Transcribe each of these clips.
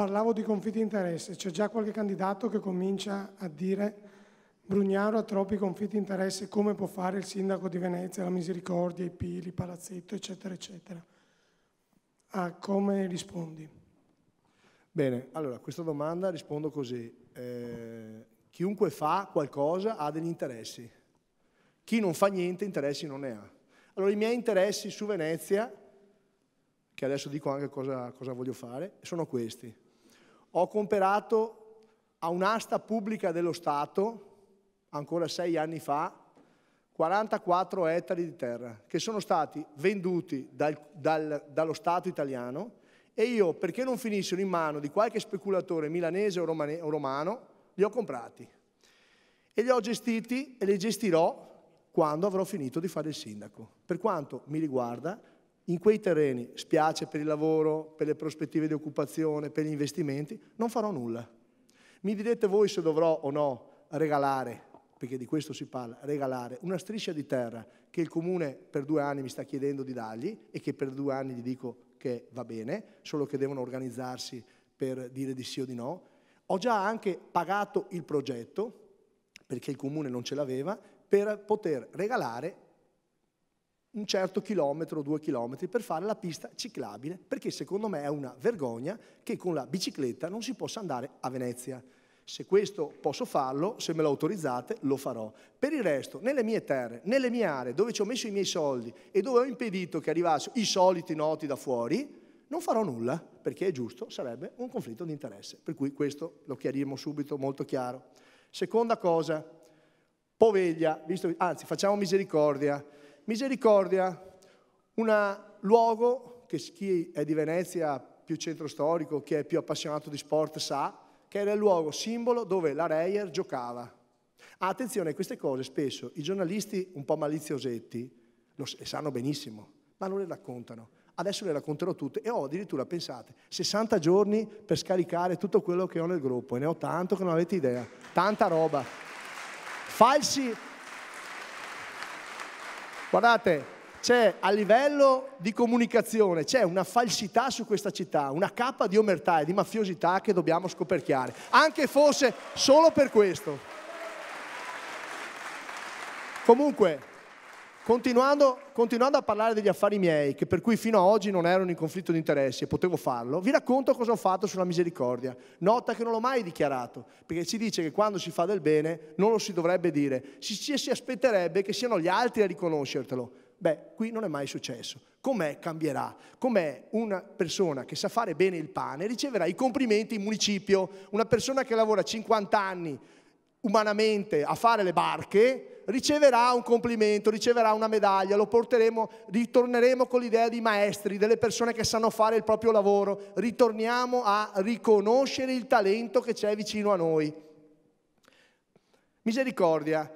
Parlavo di conflitti di interesse, c'è già qualche candidato che comincia a dire Brugnaro ha troppi conflitti di interesse, come può fare il sindaco di Venezia, la Misericordia, i Pili, Palazzetto, eccetera, eccetera. A come rispondi? Bene, allora a questa domanda rispondo così. Eh, chiunque fa qualcosa ha degli interessi. Chi non fa niente interessi non ne ha. Allora i miei interessi su Venezia, che adesso dico anche cosa, cosa voglio fare, sono questi ho comperato a un'asta pubblica dello Stato, ancora sei anni fa, 44 ettari di terra che sono stati venduti dal, dal, dallo Stato italiano e io, perché non finissero in mano di qualche speculatore milanese o, romane, o romano, li ho comprati e li ho gestiti e li gestirò quando avrò finito di fare il sindaco. Per quanto mi riguarda, in quei terreni, spiace per il lavoro, per le prospettive di occupazione, per gli investimenti, non farò nulla. Mi direte voi se dovrò o no regalare, perché di questo si parla, regalare una striscia di terra che il comune per due anni mi sta chiedendo di dargli e che per due anni gli dico che va bene, solo che devono organizzarsi per dire di sì o di no. Ho già anche pagato il progetto, perché il comune non ce l'aveva, per poter regalare un certo chilometro, o due chilometri per fare la pista ciclabile, perché secondo me è una vergogna che con la bicicletta non si possa andare a Venezia. Se questo posso farlo, se me lo autorizzate, lo farò. Per il resto, nelle mie terre, nelle mie aree, dove ci ho messo i miei soldi e dove ho impedito che arrivassero i soliti noti da fuori, non farò nulla, perché è giusto, sarebbe un conflitto di interesse. Per cui questo lo chiariremo subito, molto chiaro. Seconda cosa, Poveglia, visto, anzi facciamo misericordia, Misericordia, un luogo che chi è di Venezia, più centro storico, chi è più appassionato di sport sa, che era il luogo simbolo dove la Reyer giocava. attenzione, queste cose spesso i giornalisti un po' maliziosetti lo sanno benissimo, ma non le raccontano. Adesso le racconterò tutte e ho addirittura, pensate, 60 giorni per scaricare tutto quello che ho nel gruppo e ne ho tanto che non avete idea, tanta roba. Falsi, Guardate, c'è a livello di comunicazione, c'è una falsità su questa città, una cappa di omertà e di mafiosità che dobbiamo scoperchiare, anche forse solo per questo. Comunque, Continuando, continuando, a parlare degli affari miei, che per cui fino ad oggi non erano in conflitto di interessi e potevo farlo, vi racconto cosa ho fatto sulla misericordia. Nota che non l'ho mai dichiarato, perché ci dice che quando si fa del bene non lo si dovrebbe dire, si, si, si aspetterebbe che siano gli altri a riconoscertelo. Beh, qui non è mai successo. Com'è cambierà? Com'è una persona che sa fare bene il pane riceverà i complimenti in municipio, una persona che lavora 50 anni umanamente a fare le barche, riceverà un complimento, riceverà una medaglia, lo porteremo, ritorneremo con l'idea di maestri, delle persone che sanno fare il proprio lavoro, ritorniamo a riconoscere il talento che c'è vicino a noi. Misericordia,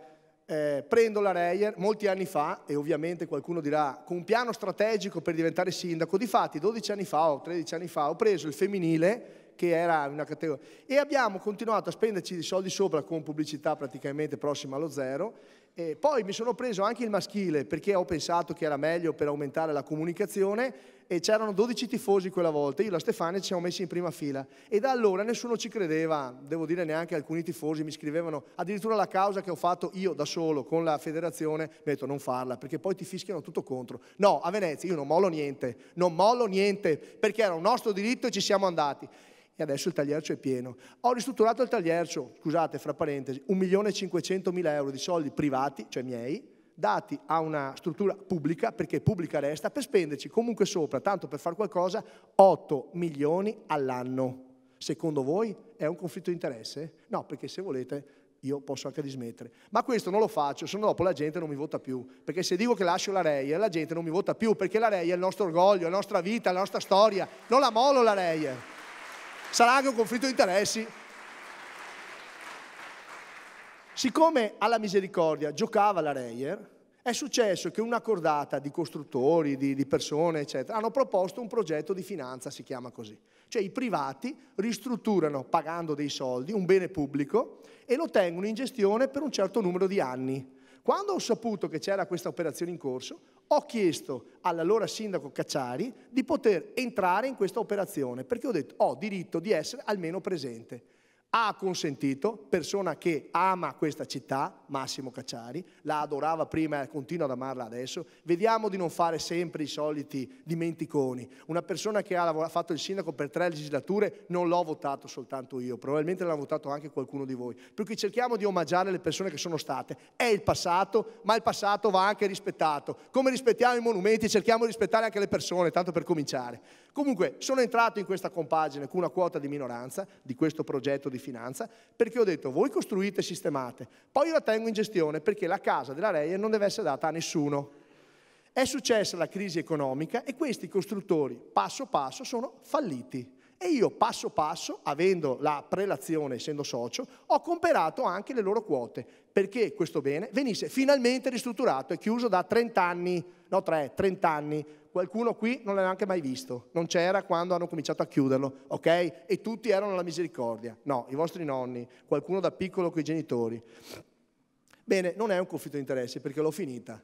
eh, prendo la Reyer molti anni fa e ovviamente qualcuno dirà con un piano strategico per diventare sindaco, difatti 12 anni fa o 13 anni fa ho preso il femminile che era una categoria. E abbiamo continuato a spenderci i soldi sopra con pubblicità praticamente prossima allo zero. E poi mi sono preso anche il maschile perché ho pensato che era meglio per aumentare la comunicazione e c'erano 12 tifosi quella volta, io e la Stefania ci siamo messi in prima fila e da allora nessuno ci credeva, devo dire neanche alcuni tifosi mi scrivevano addirittura la causa che ho fatto io da solo con la federazione, mi ha detto non farla perché poi ti fischiano tutto contro. No, a Venezia io non mollo niente, non mollo niente perché era un nostro diritto e ci siamo andati e adesso il tagliercio è pieno. Ho ristrutturato il tagliercio, scusate, fra parentesi, 1.500.000 euro di soldi privati, cioè miei, dati a una struttura pubblica, perché pubblica resta, per spenderci comunque sopra, tanto per fare qualcosa, 8 milioni all'anno. Secondo voi è un conflitto di interesse? No, perché se volete io posso anche dismettere. Ma questo non lo faccio, se no dopo la gente non mi vota più. Perché se dico che lascio la Reie, la gente non mi vota più, perché la Reie è il nostro orgoglio, è la nostra vita, è la nostra storia. Non la molo la Reie sarà anche un conflitto di interessi. Siccome alla misericordia giocava la Reyer, è successo che una cordata di costruttori, di, di, persone, eccetera, hanno proposto un progetto di finanza, si chiama così. Cioè i privati ristrutturano, pagando dei soldi, un bene pubblico e lo tengono in gestione per un certo numero di anni. Quando ho saputo che c'era questa operazione in corso, ho chiesto all'allora sindaco Cacciari di poter entrare in questa operazione perché ho detto ho diritto di essere almeno presente ha consentito, persona che ama questa città, Massimo Cacciari, la adorava prima e continua ad amarla adesso, vediamo di non fare sempre i soliti dimenticoni. Una persona che ha fatto il sindaco per tre legislature non l'ho votato soltanto io, probabilmente l'ha votato anche qualcuno di voi. Per cui cerchiamo di omaggiare le persone che sono state. È il passato, ma il passato va anche rispettato. Come rispettiamo i monumenti, cerchiamo di rispettare anche le persone, tanto per cominciare. Comunque, sono entrato in questa compagine con una quota di minoranza di questo progetto di finanza, perché ho detto voi costruite e sistemate, poi io la tengo in gestione perché la casa della Reia non deve essere data a nessuno. È successa la crisi economica e questi costruttori passo passo sono falliti e io passo passo, avendo la prelazione, essendo socio, ho comperato anche le loro quote perché questo bene venisse finalmente ristrutturato e chiuso da 30 anni, no 3, 30 anni. Qualcuno qui non l'ha neanche mai visto, non c'era quando hanno cominciato a chiuderlo, ok? E tutti erano alla misericordia. No, i vostri nonni, qualcuno da piccolo con i genitori. Bene, non è un conflitto di interessi perché l'ho finita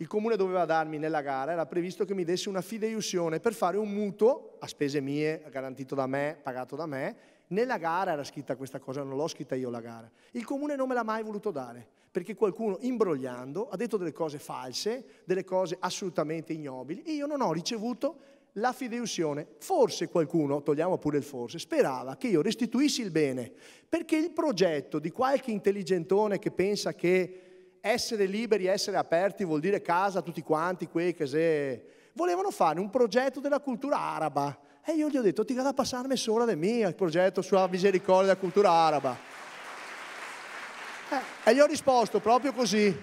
il comune doveva darmi nella gara, era previsto che mi desse una fideiussione per fare un mutuo a spese mie, garantito da me, pagato da me. Nella gara era scritta questa cosa, non l'ho scritta io la gara. Il comune non me l'ha mai voluto dare, perché qualcuno imbrogliando ha detto delle cose false, delle cose assolutamente ignobili e io non ho ricevuto la fideiussione. Forse qualcuno, togliamo pure il forse, sperava che io restituissi il bene, perché il progetto di qualche intelligentone che pensa che essere liberi, essere aperti vuol dire casa tutti quanti, quei che se... Volevano fare un progetto della cultura araba. E io gli ho detto, ti vado a passarmi sola le mie, il progetto sulla misericordia della cultura araba. Eh, e gli ho risposto proprio così.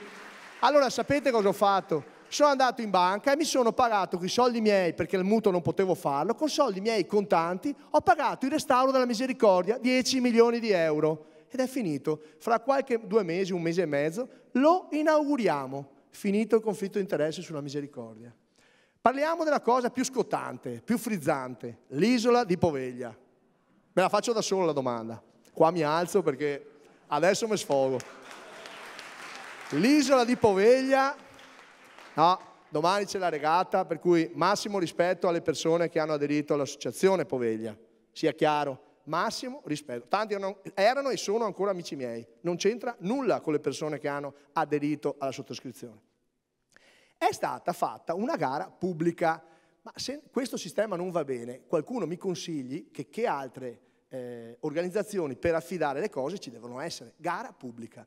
Allora sapete cosa ho fatto? Sono andato in banca e mi sono pagato con i soldi miei, perché il mutuo non potevo farlo, con i soldi miei contanti, ho pagato il restauro della misericordia, 10 milioni di euro ed è finito. Fra qualche due mesi, un mese e mezzo, lo inauguriamo. Finito il conflitto di interessi sulla misericordia. Parliamo della cosa più scottante, più frizzante, l'isola di Poveglia. Me la faccio da solo la domanda. Qua mi alzo perché adesso mi sfogo. L'isola di Poveglia, no, domani c'è la regata, per cui massimo rispetto alle persone che hanno aderito all'associazione Poveglia, sia chiaro massimo rispetto. Tanti erano e sono ancora amici miei. Non c'entra nulla con le persone che hanno aderito alla sottoscrizione. È stata fatta una gara pubblica, ma se questo sistema non va bene, qualcuno mi consigli che, che altre eh, organizzazioni per affidare le cose ci devono essere. Gara pubblica.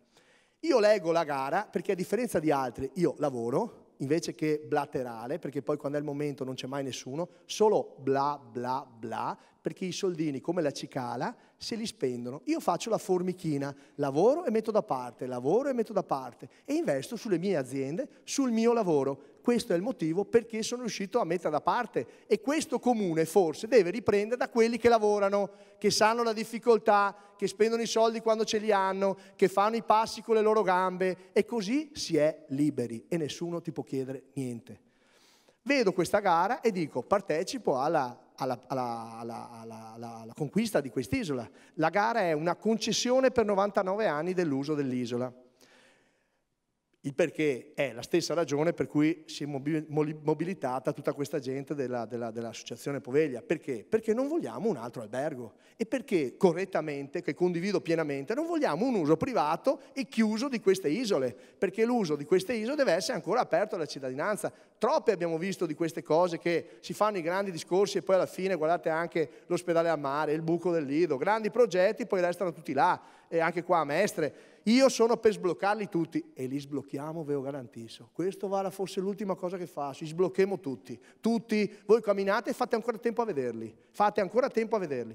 Io leggo la gara perché a differenza di altri io lavoro, invece che blaterale, perché poi quando è il momento non c'è mai nessuno, solo bla bla bla, perché i soldini come la cicala se li spendono. Io faccio la formichina, lavoro e metto da parte, lavoro e metto da parte e investo sulle mie aziende, sul mio lavoro. Questo è il motivo perché sono riuscito a mettere da parte e questo comune forse deve riprendere da quelli che lavorano, che sanno la difficoltà, che spendono i soldi quando ce li hanno, che fanno i passi con le loro gambe e così si è liberi e nessuno ti può chiedere niente. Vedo questa gara e dico partecipo alla alla, alla, alla, alla, conquista di quest'isola. La gara è una concessione per 99 anni dell'uso dell'isola. Il perché è la stessa ragione per cui si è mobilitata tutta questa gente della, della, dell'associazione Poveglia. Perché? Perché non vogliamo un altro albergo e perché correttamente, che condivido pienamente, non vogliamo un uso privato e chiuso di queste isole, perché l'uso di queste isole deve essere ancora aperto alla cittadinanza. Troppe abbiamo visto di queste cose che si fanno i grandi discorsi e poi alla fine guardate anche l'ospedale a mare, il buco del lido, grandi progetti poi restano tutti là e anche qua a Mestre. Io sono per sbloccarli tutti e li sblocchiamo, ve lo garantisco. Questo vale fosse l'ultima cosa che faccio, li sblocchiamo tutti. Tutti, voi camminate e fate ancora tempo a vederli, fate ancora tempo a vederli.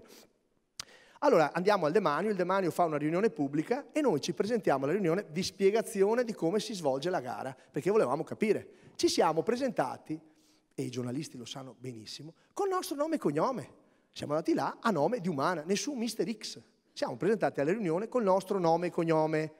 Allora andiamo al demanio, il demanio fa una riunione pubblica e noi ci presentiamo alla riunione di spiegazione di come si svolge la gara, perché volevamo capire. Ci siamo presentati, e i giornalisti lo sanno benissimo, col nostro nome e cognome. Siamo andati là a nome di Umana, nessun Mister X. Siamo presentati alla riunione col nostro nome e cognome.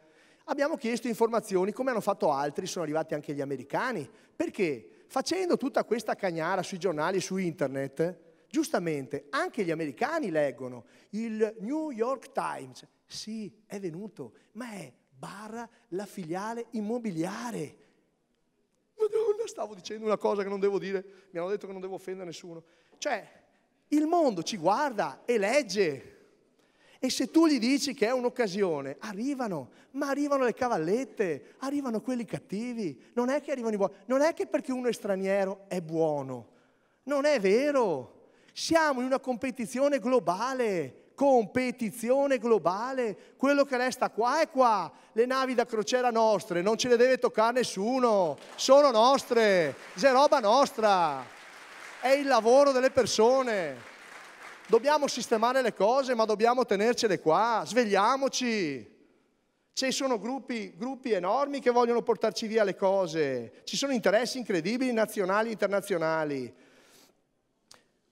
Abbiamo chiesto informazioni come hanno fatto altri, sono arrivati anche gli americani, perché facendo tutta questa cagnara sui giornali e su internet, Giustamente, anche gli americani leggono il New York Times. Sì, è venuto, ma è barra la filiale immobiliare. Madonna, stavo dicendo una cosa che non devo dire, mi hanno detto che non devo offendere nessuno. Cioè, il mondo ci guarda e legge. E se tu gli dici che è un'occasione, arrivano, ma arrivano le cavallette, arrivano quelli cattivi. Non è che arrivano i buoni, non è che perché uno è straniero è buono. Non è vero. Siamo in una competizione globale, competizione globale. Quello che resta qua è qua. Le navi da crociera nostre, non ce le deve toccare nessuno, sono nostre, c'è roba nostra. È il lavoro delle persone. Dobbiamo sistemare le cose, ma dobbiamo tenercele qua. Svegliamoci. Ci sono gruppi, gruppi, enormi che vogliono portarci via le cose, ci sono interessi incredibili nazionali e internazionali.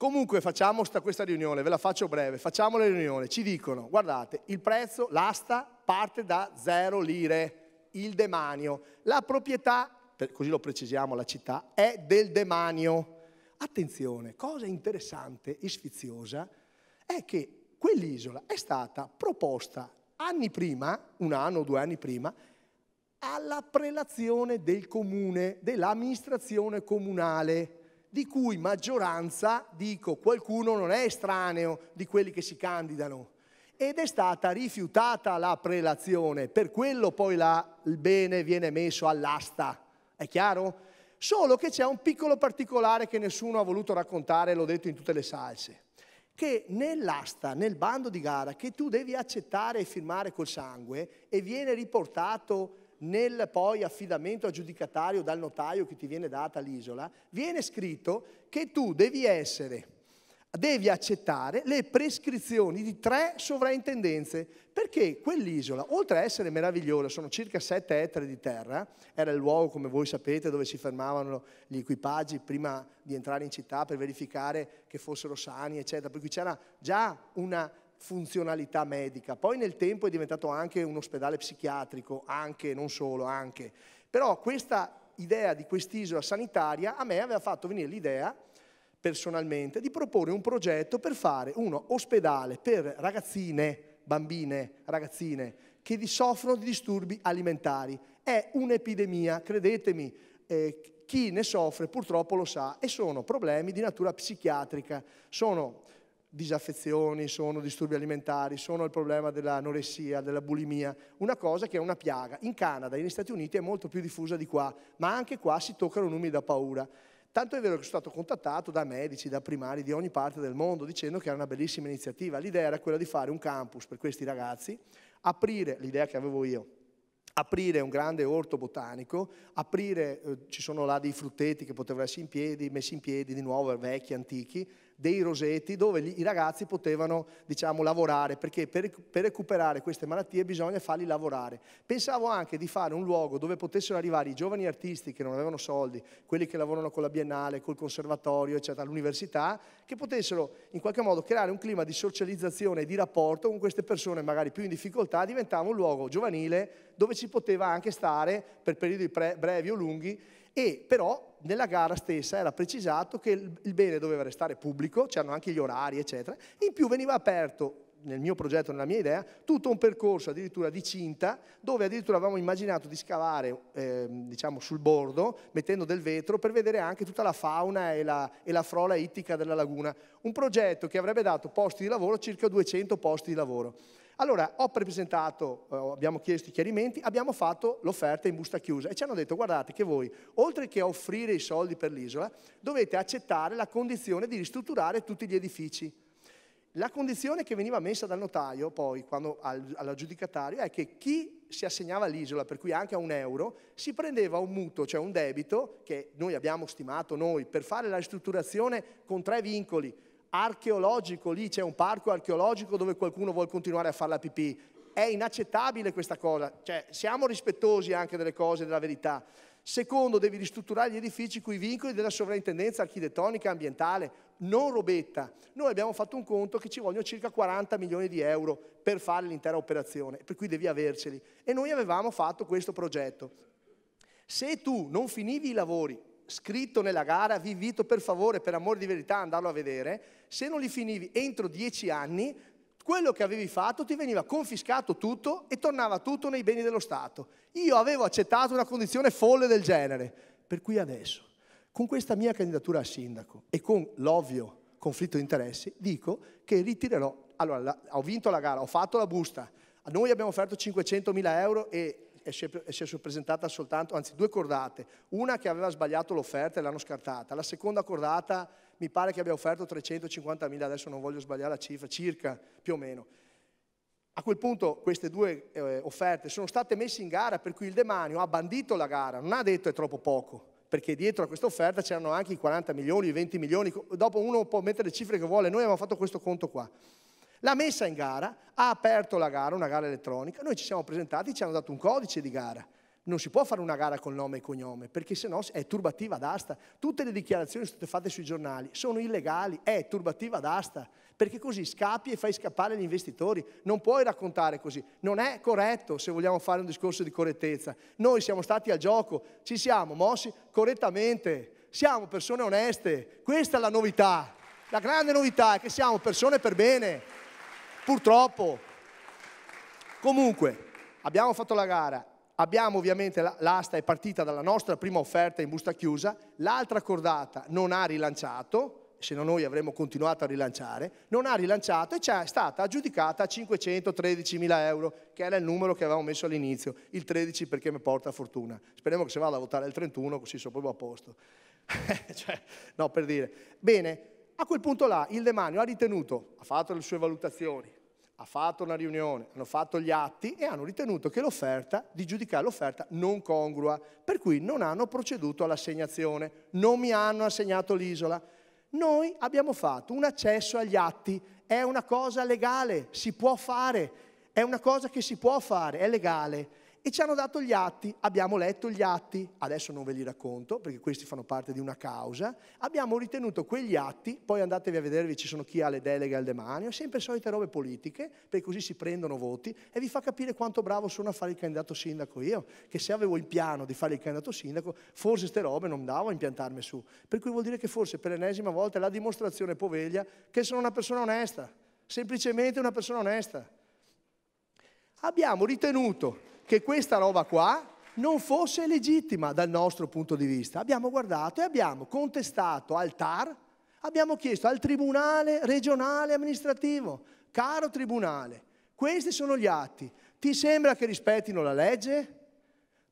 Comunque facciamo sta, questa riunione, ve la faccio breve, facciamo la riunione, ci dicono, guardate, il prezzo, l'asta parte da zero lire, il demanio. La proprietà, così lo precisiamo la città, è del demanio. Attenzione, cosa interessante e sfiziosa è che quell'isola è stata proposta anni prima, un anno o due anni prima, alla prelazione del comune, dell'amministrazione comunale di cui maggioranza, dico, qualcuno non è estraneo di quelli che si candidano. Ed è stata rifiutata la prelazione, per quello poi la, il bene viene messo all'asta, è chiaro? Solo che c'è un piccolo particolare che nessuno ha voluto raccontare, l'ho detto in tutte le salse, che nell'asta, nel bando di gara che tu devi accettare e firmare col sangue e viene riportato nel poi affidamento aggiudicatario dal notaio che ti viene data l'isola, viene scritto che tu devi essere, devi accettare le prescrizioni di tre sovraintendenze, perché quell'isola, oltre a essere meravigliosa, sono circa sette ettari di terra, era il luogo, come voi sapete, dove si fermavano gli equipaggi prima di entrare in città per verificare che fossero sani, eccetera, per cui c'era già una funzionalità medica. Poi nel tempo è diventato anche un ospedale psichiatrico, anche, non solo, anche. Però questa idea di quest'isola sanitaria a me aveva fatto venire l'idea, personalmente, di proporre un progetto per fare uno ospedale per ragazzine, bambine, ragazzine, che soffrono di disturbi alimentari. È un'epidemia, credetemi, eh, chi ne soffre purtroppo lo sa, e sono problemi di natura psichiatrica, sono disaffezioni, sono disturbi alimentari, sono il problema dell'anoressia, della bulimia, una cosa che è una piaga. In Canada negli Stati Uniti è molto più diffusa di qua, ma anche qua si toccano numi da paura. Tanto è vero che sono stato contattato da medici, da primari di ogni parte del mondo dicendo che era una bellissima iniziativa. L'idea era quella di fare un campus per questi ragazzi, aprire, l'idea che avevo io, aprire un grande orto botanico, aprire, eh, ci sono là dei frutteti che potevano essere in piedi, messi in piedi di nuovo, vecchi, antichi, dei rosetti dove gli, i ragazzi potevano diciamo, lavorare, perché per, per, recuperare queste malattie bisogna farli lavorare. Pensavo anche di fare un luogo dove potessero arrivare i giovani artisti che non avevano soldi, quelli che lavorano con la Biennale, col conservatorio, eccetera, all'università, che potessero in qualche modo creare un clima di socializzazione e di rapporto con queste persone magari più in difficoltà, diventava un luogo giovanile dove ci poteva anche stare per periodi pre- brevi o lunghi e però nella gara stessa era precisato che il bene doveva restare pubblico, c'erano anche gli orari, eccetera. In più veniva aperto nel mio progetto, nella mia idea, tutto un percorso addirittura di cinta, dove addirittura avevamo immaginato di scavare eh, diciamo sul bordo, mettendo del vetro, per vedere anche tutta la fauna e la, e la frola ittica della laguna. Un progetto che avrebbe dato posti di lavoro, circa 200 posti di lavoro. Allora ho presentato, eh, abbiamo chiesto i chiarimenti, abbiamo fatto l'offerta in busta chiusa e ci hanno detto guardate che voi, oltre che offrire i soldi per l'isola, dovete accettare la condizione di ristrutturare tutti gli edifici. La condizione che veniva messa dal notaio poi quando, al, all'aggiudicatario è che chi si assegnava all'isola, per cui anche a un euro, si prendeva un mutuo, cioè un debito che noi abbiamo stimato noi per fare la ristrutturazione con tre vincoli archeologico, lì c'è un parco archeologico dove qualcuno vuole continuare a fare la pipì. È inaccettabile questa cosa, cioè siamo rispettosi anche delle cose, della verità. Secondo, devi ristrutturare gli edifici coi vincoli della sovrintendenza architettonica e ambientale, non robetta. Noi abbiamo fatto un conto che ci vogliono circa 40 milioni di euro per fare l'intera operazione, per cui devi averceli. E noi avevamo fatto questo progetto. Se tu non finivi i lavori scritto nella gara, vi invito per favore, per amor di verità, a andarlo a vedere, se non li finivi entro dieci anni, quello che avevi fatto ti veniva confiscato tutto e tornava tutto nei beni dello Stato. Io avevo accettato una condizione folle del genere, per cui adesso, con questa mia candidatura a sindaco e con l'ovvio conflitto di interessi, dico che ritirerò, allora la, ho vinto la gara, ho fatto la busta, a noi abbiamo offerto 500.000 euro e e si è, presentata soltanto, anzi due cordate, una che aveva sbagliato l'offerta e l'hanno scartata, la seconda cordata mi pare che abbia offerto 350.000, adesso non voglio sbagliare la cifra, circa più o meno. A quel punto queste due eh, offerte sono state messe in gara per cui il demanio ha bandito la gara, non ha detto è troppo poco, perché dietro a questa offerta c'erano anche i 40 milioni, i 20 milioni, dopo uno può mettere le cifre che vuole, noi abbiamo fatto questo conto qua. La messa in gara, ha aperto la gara, una gara elettronica, noi ci siamo presentati, ci hanno dato un codice di gara. Non si può fare una gara con nome e cognome, perché sennò è turbativa d'asta. Tutte le dichiarazioni state fatte sui giornali sono illegali, è turbativa d'asta, perché così scappi e fai scappare gli investitori. Non puoi raccontare così. Non è corretto se vogliamo fare un discorso di correttezza. Noi siamo stati al gioco, ci siamo mossi correttamente, siamo persone oneste. Questa è la novità. La grande novità è che siamo persone per bene. Purtroppo. Comunque, abbiamo fatto la gara, abbiamo ovviamente l'asta è partita dalla nostra prima offerta in busta chiusa, l'altra cordata non ha rilanciato, se no noi avremmo continuato a rilanciare, non ha rilanciato e c'è stata aggiudicata 513.000 euro, che era il numero che avevamo messo all'inizio, il 13 perché mi porta fortuna. Speriamo che se vada a votare il 31 così sono proprio a posto. cioè, no, per dire. Bene, a quel punto là il demanio ha ritenuto, ha fatto le sue valutazioni, ha fatto una riunione, hanno fatto gli atti e hanno ritenuto che l'offerta, di giudicare l'offerta non congrua, per cui non hanno proceduto all'assegnazione, non mi hanno assegnato l'isola. Noi abbiamo fatto un accesso agli atti, è una cosa legale, si può fare, è una cosa che si può fare, è legale e ci hanno dato gli atti, abbiamo letto gli atti, adesso non ve li racconto perché questi fanno parte di una causa, abbiamo ritenuto quegli atti, poi andatevi a vedervi, ci sono chi ha le deleghe al demanio, sempre solite robe politiche, perché così si prendono voti e vi fa capire quanto bravo sono a fare il candidato sindaco io, che se avevo il piano di fare il candidato sindaco, forse ste robe non andavo a impiantarmi su, per cui vuol dire che forse per l'ennesima volta è la dimostrazione poveglia che sono una persona onesta, semplicemente una persona onesta. Abbiamo ritenuto che questa roba qua non fosse legittima dal nostro punto di vista. Abbiamo guardato e abbiamo contestato al TAR, abbiamo chiesto al Tribunale regionale amministrativo, caro Tribunale, questi sono gli atti, ti sembra che rispettino la legge?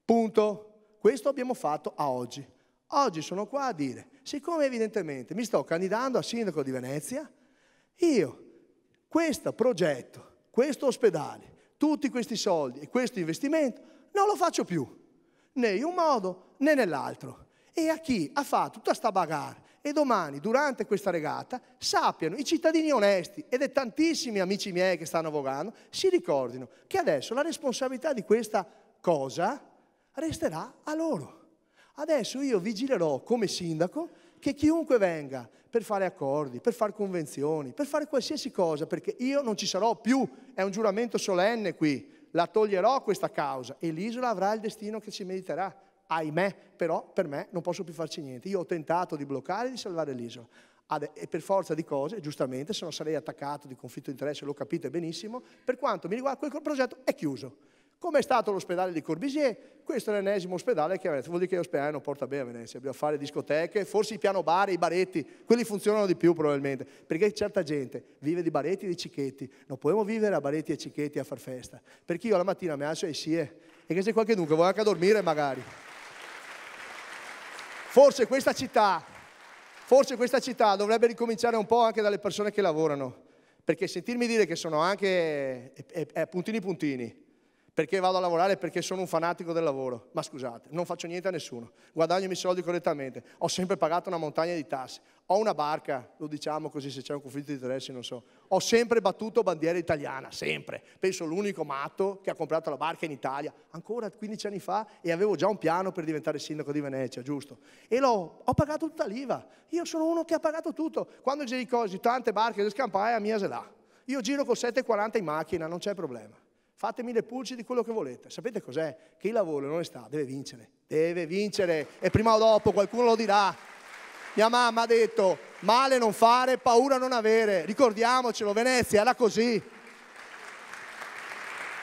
Punto. Questo abbiamo fatto a oggi. Oggi sono qua a dire, siccome evidentemente mi sto candidando a sindaco di Venezia, io questo progetto, questo ospedale, tutti questi soldi e questo investimento, non lo faccio più, né in un modo né nell'altro. E a chi ha fatto tutta sta bagarre e domani, durante questa regata, sappiano i cittadini onesti ed è tantissimi amici miei che stanno vogando, si ricordino che adesso la responsabilità di questa cosa resterà a loro. Adesso io vigilerò come sindaco che chiunque venga per fare accordi, per fare convenzioni, per fare qualsiasi cosa, perché io non ci sarò più, è un giuramento solenne qui, la toglierò questa causa e l'isola avrà il destino che ci meriterà. Ahimè, però per me non posso più farci niente. Io ho tentato di bloccare e di salvare l'isola. E per forza di cose, giustamente, se non sarei attaccato di conflitto di interesse, lo capite benissimo, per quanto mi riguarda quel progetto è chiuso. Com'è stato l'ospedale di Corbisier? Questo è l'ennesimo ospedale che avete. Vuol dire che l'ospedale non porta bene a Venezia, bisogna fare discoteche, forse i piano bar, i baretti, quelli funzionano di più probabilmente, perché certa gente vive di baretti e di cicchetti, non possiamo vivere a baretti e cicchetti a far festa, perché io la mattina mi alzo e sì, eh. e che se qualche dunque vuole anche dormire magari. Forse questa città, forse questa città dovrebbe ricominciare un po' anche dalle persone che lavorano, perché sentirmi dire che sono anche è, eh, eh, eh, puntini puntini, perché vado a lavorare perché sono un fanatico del lavoro. Ma scusate, non faccio niente a nessuno, guadagno i miei soldi correttamente, ho sempre pagato una montagna di tasse, ho una barca, lo diciamo così se c'è un conflitto di interessi, non so, ho sempre battuto bandiera italiana, sempre. Penso l'unico matto che ha comprato la barca in Italia, ancora 15 anni fa, e avevo già un piano per diventare sindaco di Venezia, giusto? E l'ho, ho pagato tutta l'IVA, io sono uno che ha pagato tutto. Quando c'è ricordi tante barche, le scampaie, a mia se l'ha. Io giro con 740 in macchina, non c'è problema fatemi le pulci di quello che volete. Sapete cos'è? Che il lavoro non sta, deve vincere, deve vincere e prima o dopo qualcuno lo dirà. Mia mamma ha detto, male non fare, paura non avere, ricordiamocelo, Venezia era così.